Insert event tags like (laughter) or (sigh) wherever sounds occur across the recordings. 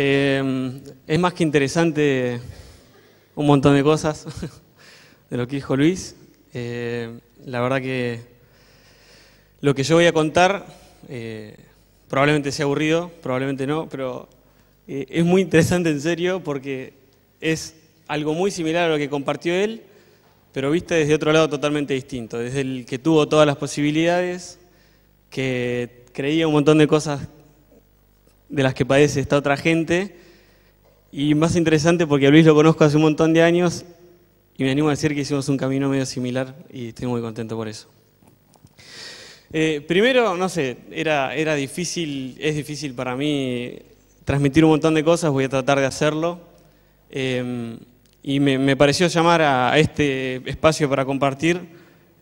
Em, es más que interesante un montón de cosas (laughs) de lo que dijo Luis. Em, la verdad que lo que yo voy a contar eh, probablemente sea aburrido, probablemente no, pero eh, es muy interesante en serio porque es algo muy similar a lo que compartió él, pero viste desde otro lado totalmente distinto, desde el que tuvo todas las posibilidades, que creía un montón de cosas de las que padece esta otra gente. Y más interesante porque a Luis lo conozco hace un montón de años y me animo a decir que hicimos un camino medio similar y estoy muy contento por eso. Eh, primero, no sé, era, era difícil, es difícil para mí transmitir un montón de cosas, voy a tratar de hacerlo. Eh, y me, pareció llamar a, este espacio para compartir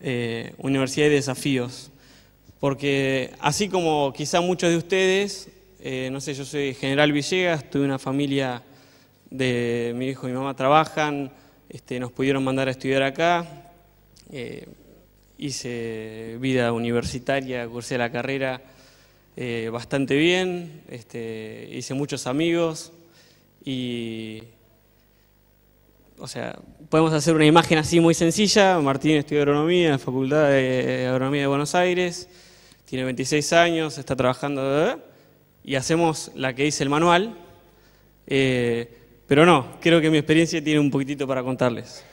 eh, Universidad de Desafíos. Porque así como quizá muchos de ustedes, eh, no sé, yo soy General Villegas, tuve una familia de mi hijo y mi mamá trabajan, este, nos pudieron mandar a estudiar acá, eh, hice vida universitaria, cursé la carrera eh, bastante bien, este, hice muchos amigos y, o sea, podemos hacer una imagen así muy sencilla, Martín estudió agronomía en la Facultad de Agronomía de Buenos Aires, tiene 26 años, está trabajando y hacemos la que dice el manual, eh, pero no, creo que mi experiencia tiene un poquitito para contarles.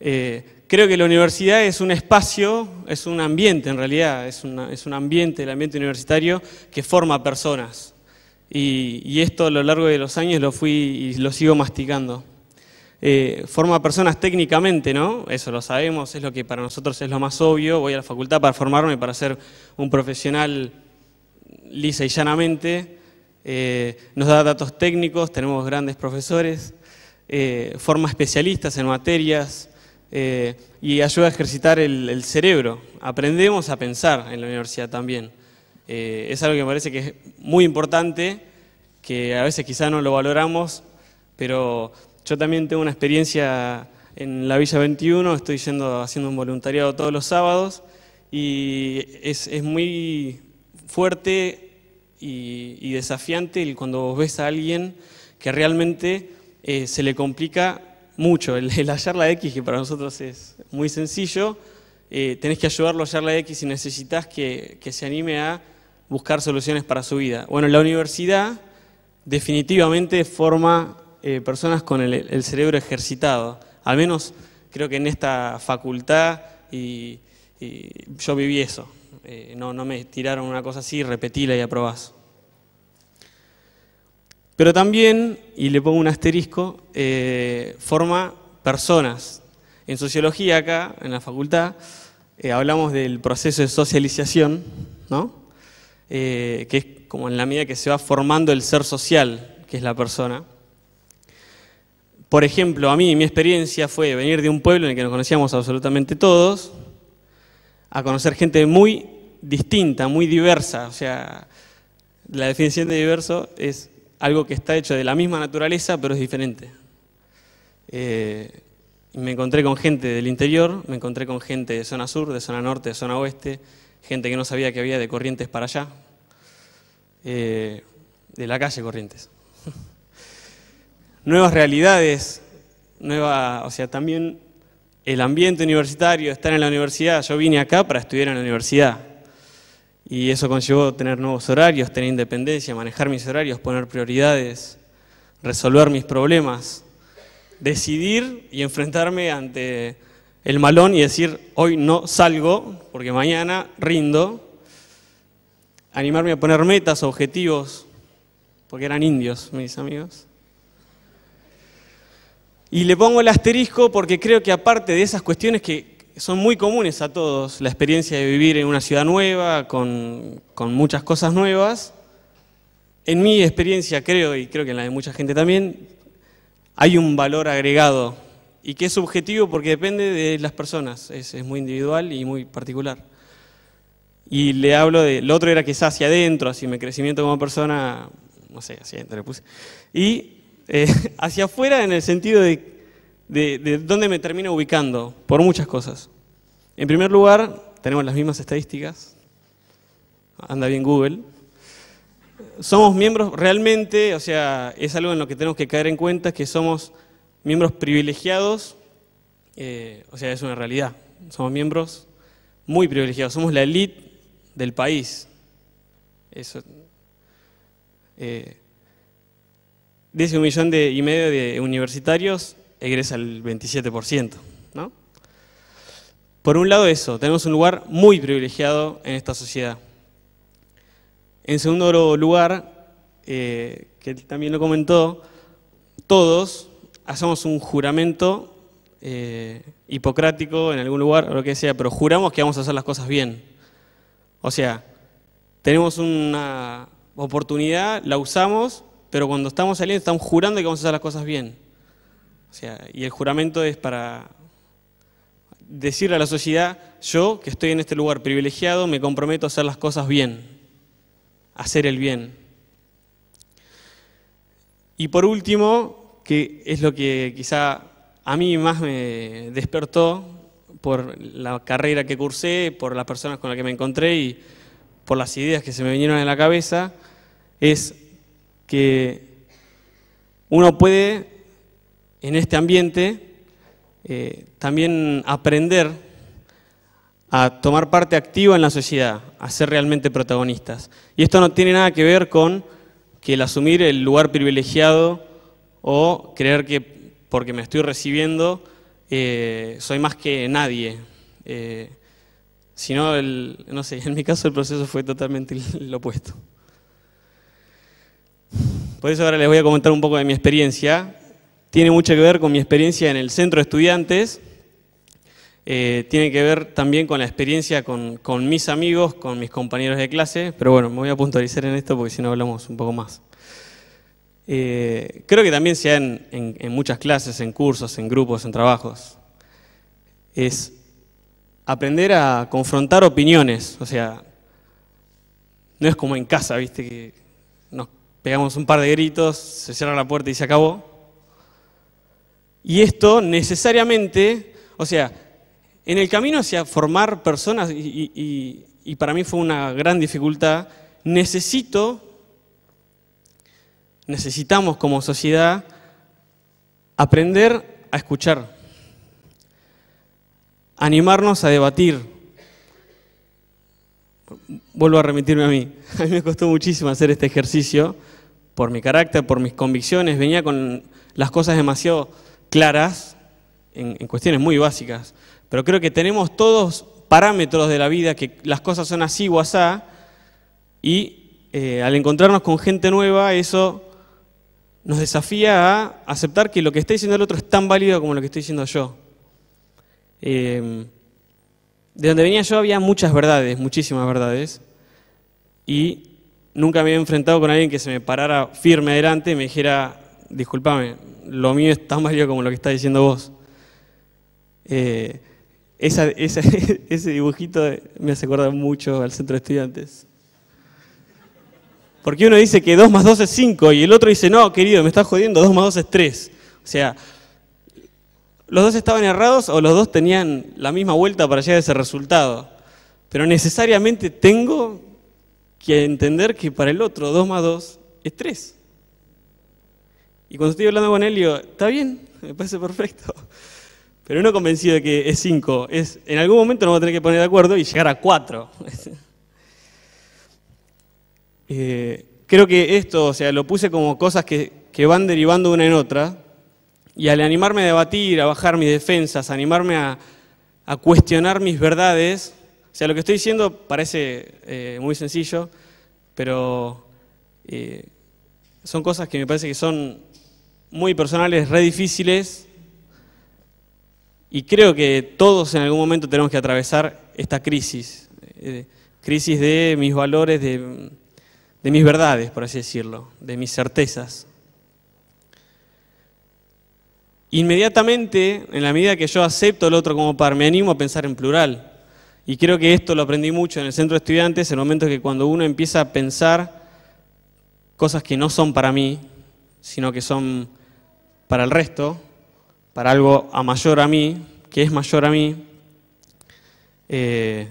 Eh, creo que la universidad es un espacio, es un ambiente en realidad, es, un ambiente, el ambiente universitario que forma personas. Y, esto a lo largo de los años lo fui y lo sigo masticando. Eh, forma personas técnicamente, ¿no? Eso lo sabemos, es lo que para nosotros es lo más obvio. Voy a la facultad para formarme, para ser un profesional lisa y llanamente, eh, nos da datos técnicos, tenemos grandes profesores, eh, forma especialistas en materias eh, y ayuda a ejercitar el, cerebro. Aprendemos a pensar en la universidad también. es algo que me parece que es muy importante, que a veces quizá no lo valoramos, pero yo también tengo una experiencia en la Villa 21, estoy haciendo un voluntariado todos los sábados y es, es muy fuerte y, desafiante el cuando ves a alguien que realmente eh, se le complica mucho. El, charla hallar la X, que para nosotros es muy sencillo, eh, tenés que ayudarlo a hallar la X y necesitas que, se anime a buscar soluciones para su vida. Bueno, la universidad definitivamente forma eh, personas con el, cerebro ejercitado. Al menos creo que en esta facultad y yo viví eso. Eh, no, me tiraron una cosa así, repetíla y aprobás. Pero también, y le pongo un asterisco, eh, forma personas. En sociología acá, en la facultad, eh, hablamos del proceso de socialización, ¿no? que es como en la medida que se va formando el ser social, que es la persona. Por ejemplo, a mí mi experiencia fue venir de un pueblo en el que nos conocíamos absolutamente todos, a conocer gente muy distinta, muy diversa. O sea, la definición de diverso es algo que está hecho de la misma naturaleza, pero es diferente. Eh, me encontré con gente del interior, me encontré con gente de zona sur, de zona norte, de zona oeste, gente que no sabía que había de Corrientes para allá, eh, de la calle Corrientes. (laughs) Nuevas realidades, nueva, o sea, también el ambiente universitario, estar en la universidad. Yo vine acá para estudiar en la universidad. Y eso conllevó tener nuevos horarios, tener independencia, manejar mis horarios, poner prioridades, resolver mis problemas, decidir y enfrentarme ante el malón y decir, hoy no salgo porque mañana rindo, animarme a poner metas, objetivos, porque eran indios mis amigos. Y le pongo el asterisco porque creo que aparte de esas cuestiones que son muy comunes a todos, la experiencia de vivir en una ciudad nueva, con, muchas cosas nuevas, en mi experiencia creo, y creo que en la de mucha gente también, hay un valor agregado y que es subjetivo porque depende de las personas, es, muy individual y muy particular. Y le hablo de, lo otro era que es hacia adentro, así mi crecimiento como persona, no sé, así le puse. Y eh, (laughs) hacia afuera en el sentido de, dónde me termino ubicando, por muchas cosas. En primer lugar, tenemos las mismas estadísticas, anda bien Google. Somos miembros realmente, o sea, es algo en lo que tenemos que caer en cuenta, que somos miembros privilegiados, eh, o sea, es una realidad. Somos miembros muy privilegiados, somos la elite del país. Eso, eh, de un millón y medio de universitarios egresa el 27%. Por un lado eso, tenemos un lugar muy privilegiado en esta sociedad. En segundo lugar, eh, que también lo comentó, todos hacemos un juramento eh, hipocrático en algún lugar o lo que sea, pero juramos que vamos a hacer las cosas bien. O sea, tenemos una oportunidad, la usamos pero cuando estamos saliendo estamos jurando que vamos a hacer las cosas bien. y el juramento es para decirle a la sociedad, yo que estoy en este lugar privilegiado, me comprometo a hacer las cosas bien, a hacer el bien. Y por último, que es lo que quizá a mí más me despertó por la carrera que cursé, por las personas con las que me encontré y por las ideas que se me vinieron en la cabeza, es que uno puede en este ambiente eh, también aprender a tomar parte activa en la sociedad, a ser realmente protagonistas. Y esto no tiene nada que ver con que el asumir el lugar privilegiado o creer que porque me estoy recibiendo eh, soy más que nadie. Eh, sino, el, no sé, en mi caso el proceso fue totalmente (laughs) lo opuesto. Por eso ahora les voy a comentar un poco de mi experiencia. Tiene mucho que ver con mi experiencia en el centro de estudiantes. Eh, tiene que ver también con la experiencia con, mis amigos, con mis compañeros de clase, pero bueno, me voy a puntualizar en esto porque si no hablamos un poco más. Eh, creo que también se da en, en, muchas clases, en cursos, en grupos, en trabajos. Es aprender a confrontar opiniones, o sea, no es como en casa, viste, que pegamos un par de gritos, se cierra la puerta y se acabó. Y esto necesariamente, o sea, en el camino hacia formar personas, y, y, y para mí fue una gran dificultad, necesito, necesitamos como sociedad aprender a escuchar, animarnos a debatir. Vuelvo a remitirme a mí, (laughs) a mí me costó muchísimo hacer este ejercicio por mi carácter, por mis convicciones, venía con las cosas demasiado claras en, cuestiones muy básicas. Pero creo que tenemos todos parámetros de la vida, que las cosas son así o asá, y eh, al encontrarnos con gente nueva, eso nos desafía a aceptar que lo que está diciendo el otro es tan válido como lo que estoy diciendo yo. Em, de donde venía yo había muchas verdades, muchísimas verdades, y nunca me había enfrentado con alguien que se me parara firme adelante y me dijera, discúlpame, lo mío es tan válido como lo que está diciendo vos. Eh, (laughs) ese dibujito me hace acordar mucho al centro de estudiantes. Porque uno dice que 2 más 2 es 5 y el otro dice, no, querido, me estás jodiendo, 2 más 2 es 3. O sea, los dos estaban errados o los dos tenían la misma vuelta para llegar a ese resultado. Pero necesariamente tengo que entender que para el otro 2 más 2 es 3. Y cuando estoy hablando con él, digo, está bien, me parece perfecto. (laughs) Pero no convencido de que es 5. Es, en algún momento nos vamos a tener que poner de acuerdo y llegar a 4. (laughs) Eh, creo que esto, o sea, lo puse como cosas que, que van derivando una en otra. Y al animarme a debatir, a bajar mis defensas, a animarme a, a cuestionar mis verdades, sea, lo que estoy diciendo parece eh, muy sencillo, pero eh, son cosas que me parece que son muy personales, re difíciles, y creo que todos en algún momento tenemos que atravesar esta crisis, eh, crisis de mis valores, de, mis verdades, por así decirlo, de mis certezas. Inmediatamente, en la medida que yo acepto el otro como par, me animo a pensar en plural. Y creo que esto lo aprendí mucho en el centro de estudiantes, el momento que cuando uno empieza a pensar cosas que no son para mí, sino que son para el resto, para algo a mayor a mí, que es mayor a mí, eh,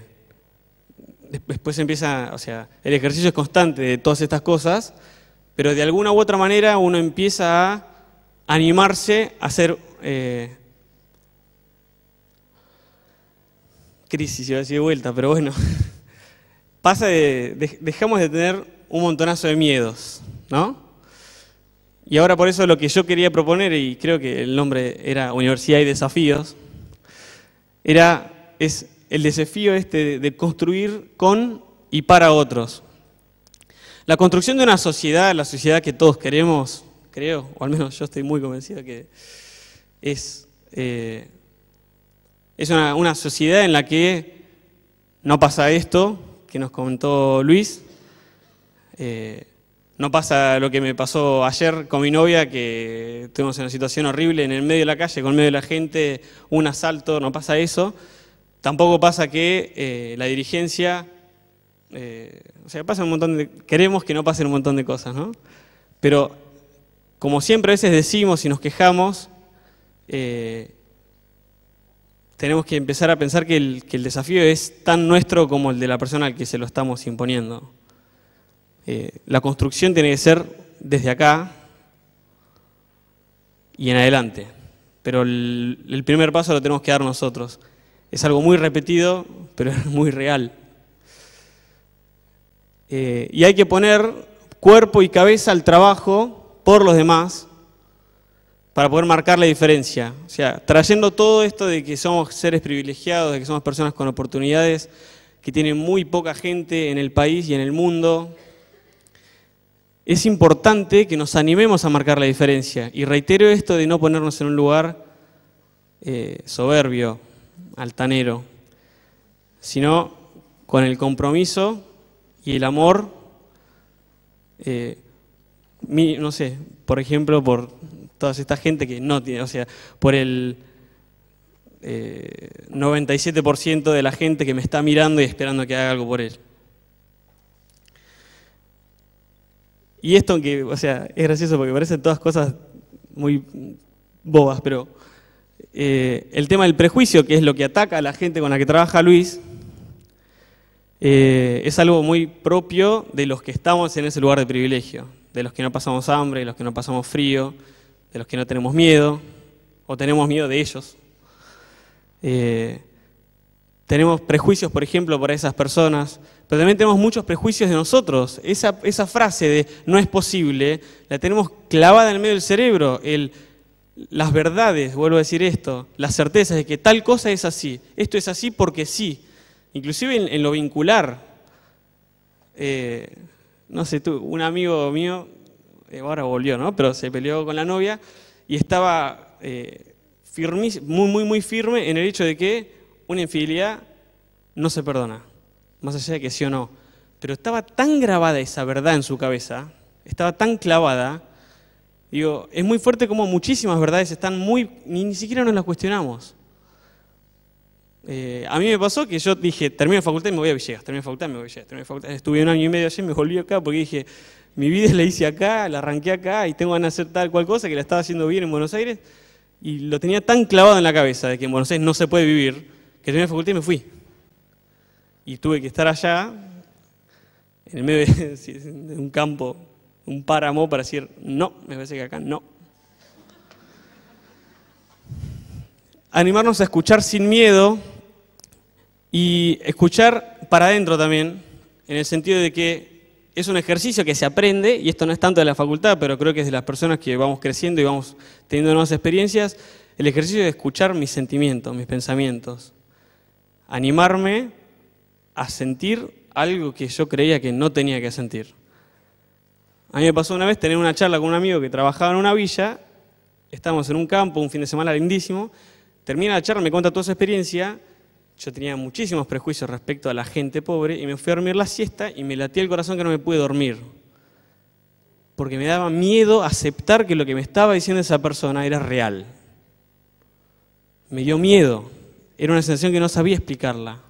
después empieza, o sea, el ejercicio es constante de todas estas cosas, pero de alguna u otra manera uno empieza a animarse a hacer eh, crisis, iba a decir de vuelta, pero bueno. (laughs) Pasa dejamos de tener un montonazo de miedos, ¿no? Y ahora por eso lo que yo quería proponer, y creo que el nombre era Universidad y Desafíos, era, es el desafío este de construir con y para otros. La construcción de una sociedad, la sociedad que todos queremos, creo, o al menos yo estoy muy convencido que es eh, es una, sociedad en la que no pasa esto que nos comentó Luis, eh, no pasa lo que me pasó ayer con mi novia, que estuvimos en una situación horrible en el medio de la calle, con el medio de la gente, un asalto, no pasa eso. Tampoco pasa que eh, la dirigencia, eh, o sea, pasa un montón de, queremos que no pasen un montón de cosas, ¿no? Pero como siempre a veces decimos y nos quejamos, tenemos que empezar a pensar que el, desafío es tan nuestro como el de la persona al que se lo estamos imponiendo. Eh, la construcción tiene que ser desde acá y en adelante, pero el, primer paso lo tenemos que dar nosotros. Es algo muy repetido, pero es muy real. Eh, y hay que poner cuerpo y cabeza al trabajo por los demás para poder marcar la diferencia. O sea, trayendo todo esto de que somos seres privilegiados, de que somos personas con oportunidades, que tienen muy poca gente en el país y en el mundo, es importante que nos animemos a marcar la diferencia. Y reitero esto de no ponernos en un lugar eh, soberbio, altanero, sino con el compromiso y el amor, eh, no sé, por ejemplo, por toda esta gente que no tiene, o sea, por el 97% eh, de la gente que me está mirando y esperando que haga algo por él. Y esto, aunque, o sea, es gracioso porque parecen todas cosas muy bobas, pero eh, el tema del prejuicio, que es lo que ataca a la gente con la que trabaja Luis, eh, es algo muy propio de los que estamos en ese lugar de privilegio, de los que no pasamos hambre, de los que no pasamos frío, de los que no tenemos miedo, o tenemos miedo de ellos. Eh, tenemos prejuicios, por ejemplo, para esas personas, pero también tenemos muchos prejuicios de nosotros. Esa, esa frase de no es posible, la tenemos clavada en el medio del cerebro. El, las verdades, vuelvo a decir esto, las certezas de que tal cosa es así, esto es así porque sí. Inclusive en, lo vincular. Eh, no sé, tú, un amigo mío eh, ahora volvió, ¿no? Pero se peleó con la novia y estaba eh, muy, muy, muy firme en el hecho de que una infidelidad no se perdona, más allá de que sí o no. Pero estaba tan grabada esa verdad en su cabeza, estaba tan clavada, digo, es muy fuerte como muchísimas verdades están muy, ni, siquiera nos las cuestionamos. Eh, a mí me pasó que yo dije, termino facultad y me voy a Villegas, termino facultad y me voy a Villegas, termino facultad, estuve un año y medio allí, y me volví acá porque dije, mi vida la hice acá, la arranqué acá y tengo ganas de hacer tal cual cosa que la estaba haciendo bien en Buenos Aires y lo tenía tan clavado en la cabeza de que en Buenos Aires no se puede vivir que tenía la facultad y me fui. Y tuve que estar allá, en el medio (laughs) de, un campo, un páramo, para decir, no, me parece que acá no. Animarnos a escuchar sin miedo y escuchar para adentro también, en el sentido de que es un ejercicio que se aprende, y esto no es tanto de la facultad, pero creo que es de las personas que vamos creciendo y vamos teniendo nuevas experiencias, el ejercicio de escuchar mis sentimientos, mis pensamientos. Animarme a sentir algo que yo creía que no tenía que sentir. A mí me pasó una vez tener una charla con un amigo que trabajaba en una villa, estábamos en un campo, un fin de semana lindísimo, termina la charla, me cuenta toda su experiencia, yo tenía muchísimos prejuicios respecto a la gente pobre y me fui a dormir la siesta y me latía el corazón que no me pude dormir. Porque me daba miedo aceptar que lo que me estaba diciendo esa persona era real. Me dio miedo. Era una sensación que no sabía explicarla.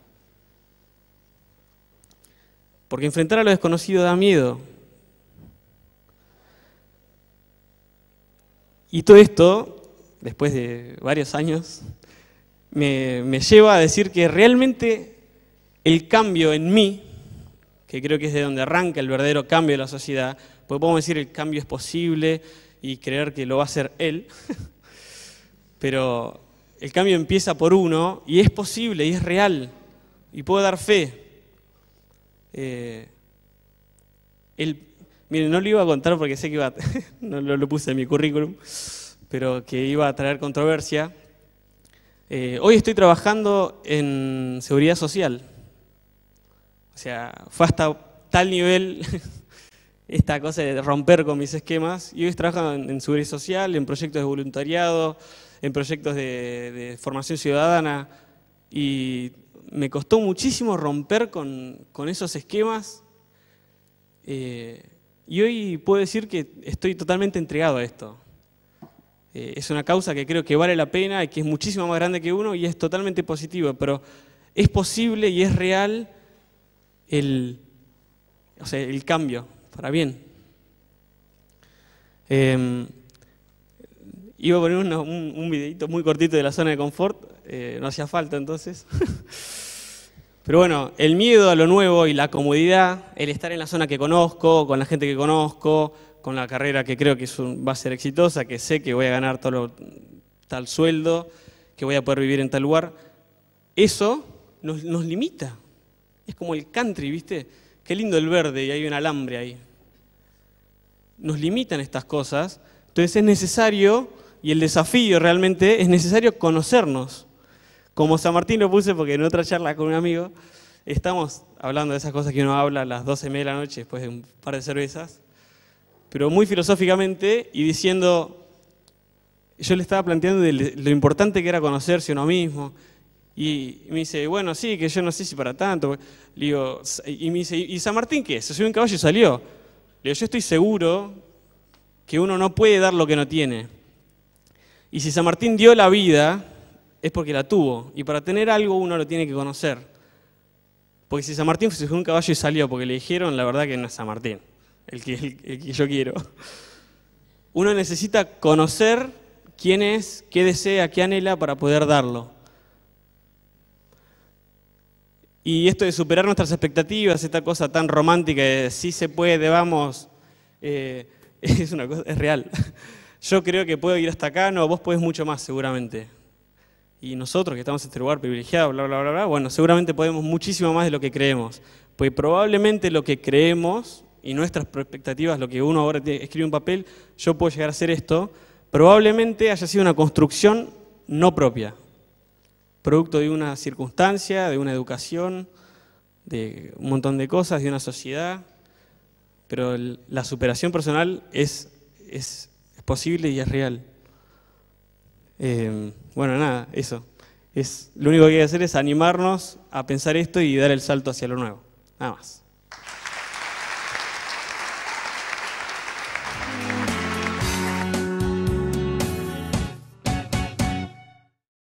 Porque enfrentar a lo desconocido da miedo. Y todo esto, después de varios años, me, lleva a decir que realmente el cambio en mí, que creo que es de donde arranca el verdadero cambio de la sociedad, porque podemos decir el cambio es posible y creer que lo va a hacer él, (laughs) pero el cambio empieza por uno y es posible y es real y puedo dar fe. Eh, no lo iba a contar porque sé que (laughs) no lo puse en mi currículum, pero que iba a traer controversia, eh, hoy estoy trabajando en seguridad social. O sea, fue hasta tal nivel (laughs) esta cosa de romper con mis esquemas. Y hoy estoy trabajando en, seguridad social, en proyectos de voluntariado, en proyectos de, formación ciudadana. Y me costó muchísimo romper con, esos esquemas. Eh, y hoy puedo decir que estoy totalmente entregado a esto. Eh, es una causa que creo que vale la pena y que es muchísimo más grande que uno y es totalmente positivo. pero es posible y es real el, cambio para bien. Em, iba a poner un, videito muy cortito de la zona de confort, eh, no hacía falta entonces. (laughs) Pero bueno, el miedo a lo nuevo y la comodidad, el estar en la zona que conozco, con la gente que conozco, con la carrera que creo que va a ser exitosa, que sé que voy a ganar tal, sueldo, que voy a poder vivir en tal lugar, eso nos, limita. Es como el country, ¿viste? Qué lindo el verde y hay un alambre ahí. Nos limitan estas cosas. Entonces es necesario, y el desafío realmente, es necesario conocernos. Como San Martín lo puse porque en otra charla con un amigo, estamos hablando de esas cosas que uno habla a las 12 de la noche después de un par de cervezas pero muy filosóficamente y diciendo, yo le estaba planteando lo importante que era conocerse uno mismo. Y me dice, bueno, sí, que yo no sé si para tanto. digo, y me dice, ¿y San Martín qué? Se subió un caballo y salió. Le digo, yo estoy seguro que uno no puede dar lo que no tiene. Y si San Martín dio la vida, es porque la tuvo. Y para tener algo uno lo tiene que conocer. Porque si San Martín se subió un caballo y salió porque le dijeron, la verdad que no es San Martín el que, yo quiero. Uno necesita conocer quién es, qué desea, qué anhela para poder darlo. Y esto de superar nuestras expectativas, esta cosa tan romántica de sí se puede, vamos, eh, (laughs) es una es real. Yo creo que puedo ir hasta acá, no, vos podés mucho más seguramente. Y nosotros que estamos en este lugar privilegiado, bla, bla, bla, bla, bueno, seguramente podemos muchísimo más de lo que creemos. Pues probablemente lo que creemos y nuestras expectativas, lo que uno ahora escribe un papel, yo puedo llegar a hacer esto, probablemente haya sido una construcción no propia, producto de una circunstancia, de una educación, de un montón de cosas, de una sociedad, pero la superación personal es, es, posible y es real. Eh, bueno, nada, eso. Es, lo único que hay que hacer es animarnos a pensar esto y dar el salto hacia lo nuevo. Nada más.